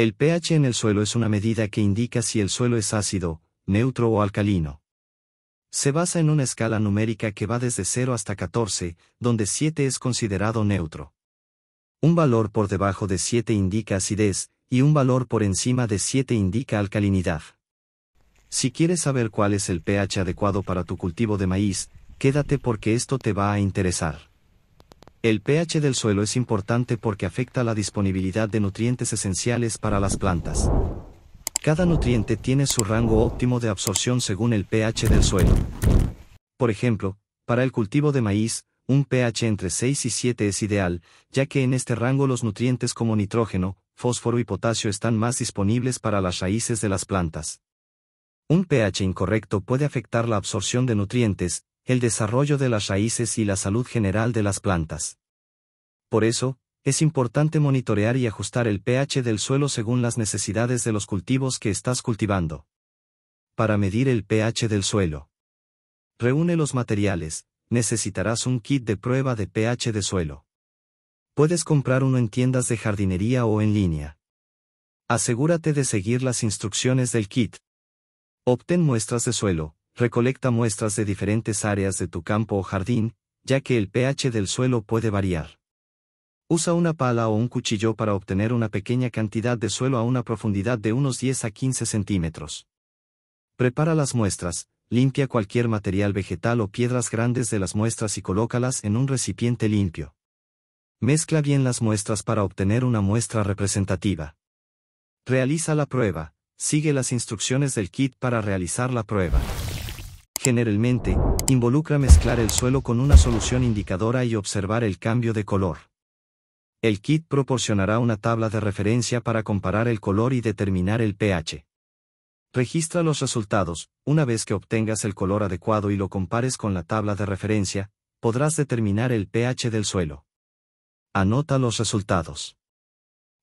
El pH en el suelo es una medida que indica si el suelo es ácido, neutro o alcalino. Se basa en una escala numérica que va desde 0 hasta 14, donde 7 es considerado neutro. Un valor por debajo de 7 indica acidez, y un valor por encima de 7 indica alcalinidad. Si quieres saber cuál es el pH adecuado para tu cultivo de maíz, quédate porque esto te va a interesar. El pH del suelo es importante porque afecta la disponibilidad de nutrientes esenciales para las plantas. Cada nutriente tiene su rango óptimo de absorción según el pH del suelo. Por ejemplo, para el cultivo de maíz, un pH entre 6 y 7 es ideal, ya que en este rango los nutrientes como nitrógeno, fósforo y potasio están más disponibles para las raíces de las plantas. Un pH incorrecto puede afectar la absorción de nutrientes, el desarrollo de las raíces y la salud general de las plantas. Por eso, es importante monitorear y ajustar el pH del suelo según las necesidades de los cultivos que estás cultivando. Para medir el pH del suelo. Reúne los materiales, necesitarás un kit de prueba de pH de suelo. Puedes comprar uno en tiendas de jardinería o en línea. Asegúrate de seguir las instrucciones del kit. Obtén muestras de suelo, recolecta muestras de diferentes áreas de tu campo o jardín, ya que el pH del suelo puede variar. Usa una pala o un cuchillo para obtener una pequeña cantidad de suelo a una profundidad de unos 10 a 15 centímetros. Prepara las muestras, limpia cualquier material vegetal o piedras grandes de las muestras y colócalas en un recipiente limpio. Mezcla bien las muestras para obtener una muestra representativa. Realiza la prueba, sigue las instrucciones del kit para realizar la prueba. Generalmente, involucra mezclar el suelo con una solución indicadora y observar el cambio de color. El kit proporcionará una tabla de referencia para comparar el color y determinar el pH. Registra los resultados, una vez que obtengas el color adecuado y lo compares con la tabla de referencia, podrás determinar el pH del suelo. Anota los resultados.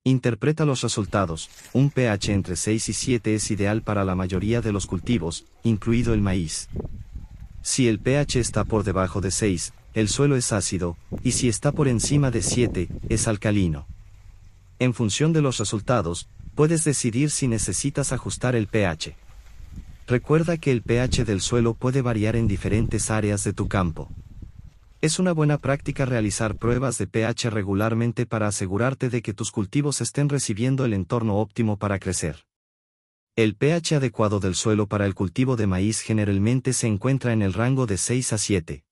Interpreta los resultados. Un pH entre 6 y 7 es ideal para la mayoría de los cultivos, incluido el maíz. Si el pH está por debajo de 6, el suelo es ácido, y si está por encima de 7, es alcalino. En función de los resultados, puedes decidir si necesitas ajustar el pH. Recuerda que el pH del suelo puede variar en diferentes áreas de tu campo. Es una buena práctica realizar pruebas de pH regularmente para asegurarte de que tus cultivos estén recibiendo el entorno óptimo para crecer. El pH adecuado del suelo para el cultivo de maíz generalmente se encuentra en el rango de 6 a 7.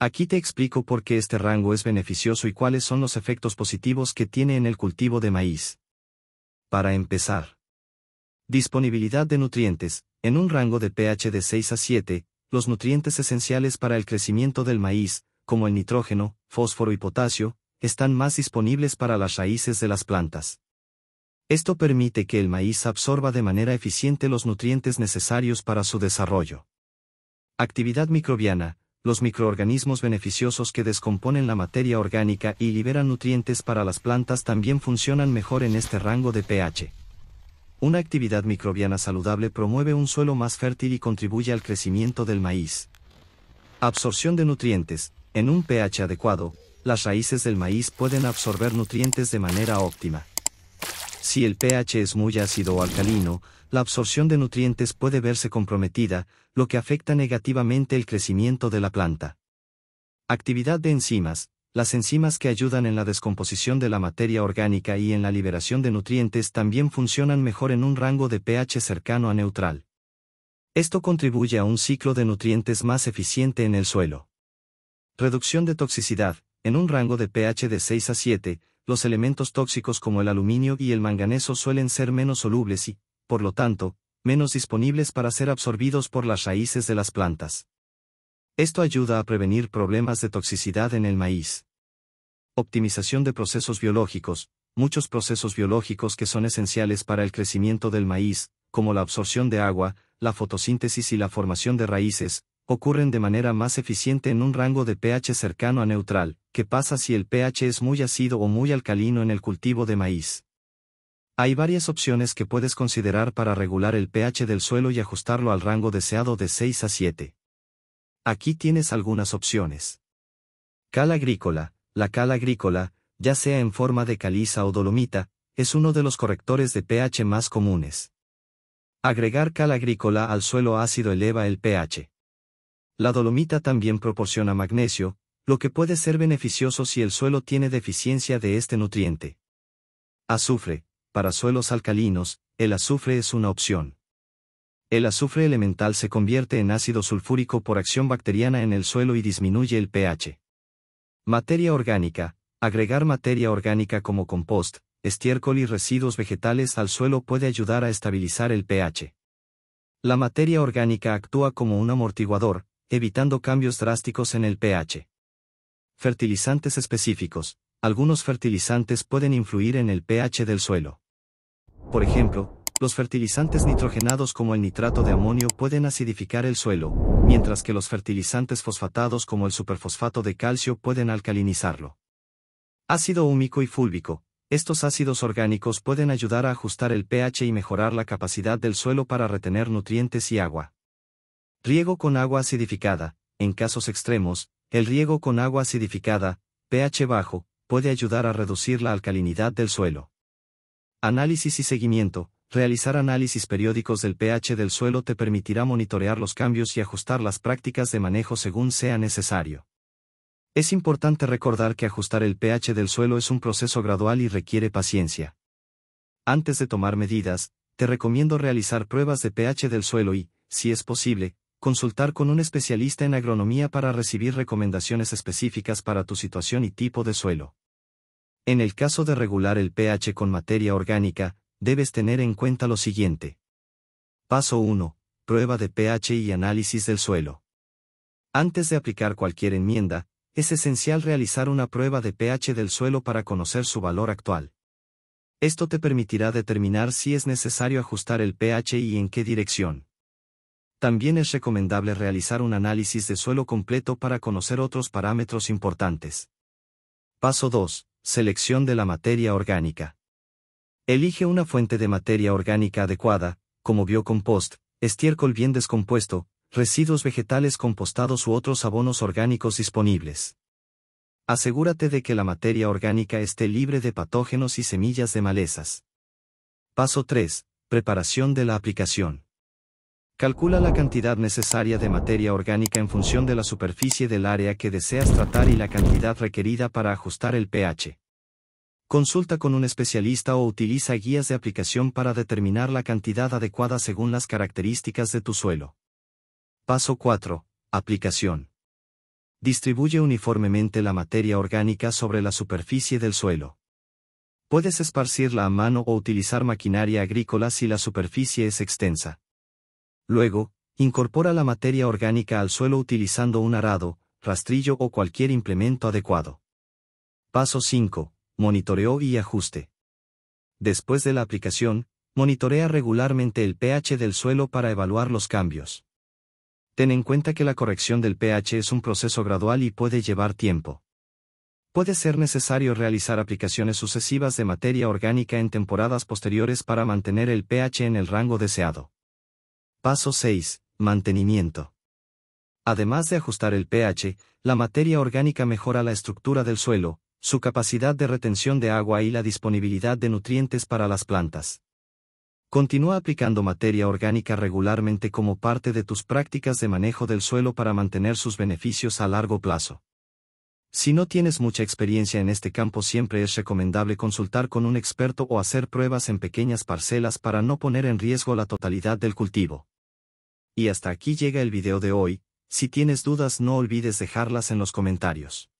Aquí te explico por qué este rango es beneficioso y cuáles son los efectos positivos que tiene en el cultivo de maíz. Para empezar, disponibilidad de nutrientes, en un rango de pH de 6 a 7, los nutrientes esenciales para el crecimiento del maíz, como el nitrógeno, fósforo y potasio, están más disponibles para las raíces de las plantas. Esto permite que el maíz absorba de manera eficiente los nutrientes necesarios para su desarrollo. Actividad microbiana, los microorganismos beneficiosos que descomponen la materia orgánica y liberan nutrientes para las plantas también funcionan mejor en este rango de pH. Una actividad microbiana saludable promueve un suelo más fértil y contribuye al crecimiento del maíz. Absorción de nutrientes. En un pH adecuado, las raíces del maíz pueden absorber nutrientes de manera óptima. Si el pH es muy ácido o alcalino, la absorción de nutrientes puede verse comprometida, lo que afecta negativamente el crecimiento de la planta. Actividad de enzimas. Las enzimas que ayudan en la descomposición de la materia orgánica y en la liberación de nutrientes también funcionan mejor en un rango de pH cercano a neutral. Esto contribuye a un ciclo de nutrientes más eficiente en el suelo. Reducción de toxicidad. En un rango de pH de 6 a 7, los elementos tóxicos como el aluminio y el manganeso suelen ser menos solubles y, por lo tanto, menos disponibles para ser absorbidos por las raíces de las plantas. Esto ayuda a prevenir problemas de toxicidad en el maíz. Optimización de procesos biológicos. Muchos procesos biológicos que son esenciales para el crecimiento del maíz, como la absorción de agua, la fotosíntesis y la formación de raíces, ocurren de manera más eficiente en un rango de pH cercano a neutral, que pasa si el pH es muy ácido o muy alcalino en el cultivo de maíz. Hay varias opciones que puedes considerar para regular el pH del suelo y ajustarlo al rango deseado de 6 a 7. Aquí tienes algunas opciones. Cal agrícola. La cal agrícola, ya sea en forma de caliza o dolomita, es uno de los correctores de pH más comunes. Agregar cal agrícola al suelo ácido eleva el pH. La dolomita también proporciona magnesio, lo que puede ser beneficioso si el suelo tiene deficiencia de este nutriente. Azufre. Para suelos alcalinos, el azufre es una opción. El azufre elemental se convierte en ácido sulfúrico por acción bacteriana en el suelo y disminuye el pH. Materia orgánica. Agregar materia orgánica como compost, estiércol y residuos vegetales al suelo puede ayudar a estabilizar el pH. La materia orgánica actúa como un amortiguador, evitando cambios drásticos en el pH. Fertilizantes específicos. Algunos fertilizantes pueden influir en el pH del suelo. Por ejemplo, los fertilizantes nitrogenados como el nitrato de amonio pueden acidificar el suelo, mientras que los fertilizantes fosfatados como el superfosfato de calcio pueden alcalinizarlo. Ácido húmico y fúlvico. Estos ácidos orgánicos pueden ayudar a ajustar el pH y mejorar la capacidad del suelo para retener nutrientes y agua. Riego con agua acidificada. En casos extremos, el riego con agua acidificada, pH bajo, puede ayudar a reducir la alcalinidad del suelo. Análisis y seguimiento. Realizar análisis periódicos del pH del suelo te permitirá monitorear los cambios y ajustar las prácticas de manejo según sea necesario. Es importante recordar que ajustar el pH del suelo es un proceso gradual y requiere paciencia. Antes de tomar medidas, te recomiendo realizar pruebas de pH del suelo y, si es posible, consultar con un especialista en agronomía para recibir recomendaciones específicas para tu situación y tipo de suelo. En el caso de regular el pH con materia orgánica, debes tener en cuenta lo siguiente. Paso 1. Prueba de pH y análisis del suelo. Antes de aplicar cualquier enmienda, es esencial realizar una prueba de pH del suelo para conocer su valor actual. Esto te permitirá determinar si es necesario ajustar el pH y en qué dirección. También es recomendable realizar un análisis de suelo completo para conocer otros parámetros importantes. Paso 2. Selección de la materia orgánica. Elige una fuente de materia orgánica adecuada, como biocompost, estiércol bien descompuesto, residuos vegetales compostados u otros abonos orgánicos disponibles. Asegúrate de que la materia orgánica esté libre de patógenos y semillas de malezas. Paso 3. Preparación de la aplicación. Calcula la cantidad necesaria de materia orgánica en función de la superficie del área que deseas tratar y la cantidad requerida para ajustar el pH. Consulta con un especialista o utiliza guías de aplicación para determinar la cantidad adecuada según las características de tu suelo. Paso 4. Aplicación. Distribuye uniformemente la materia orgánica sobre la superficie del suelo. Puedes esparcirla a mano o utilizar maquinaria agrícola si la superficie es extensa. Luego, incorpora la materia orgánica al suelo utilizando un arado, rastrillo o cualquier implemento adecuado. Paso 5 monitoreo y ajuste. Después de la aplicación, monitorea regularmente el pH del suelo para evaluar los cambios. Ten en cuenta que la corrección del pH es un proceso gradual y puede llevar tiempo. Puede ser necesario realizar aplicaciones sucesivas de materia orgánica en temporadas posteriores para mantener el pH en el rango deseado. Paso 6. Mantenimiento. Además de ajustar el pH, la materia orgánica mejora la estructura del suelo, su capacidad de retención de agua y la disponibilidad de nutrientes para las plantas. Continúa aplicando materia orgánica regularmente como parte de tus prácticas de manejo del suelo para mantener sus beneficios a largo plazo. Si no tienes mucha experiencia en este campo siempre es recomendable consultar con un experto o hacer pruebas en pequeñas parcelas para no poner en riesgo la totalidad del cultivo. Y hasta aquí llega el video de hoy, si tienes dudas no olvides dejarlas en los comentarios.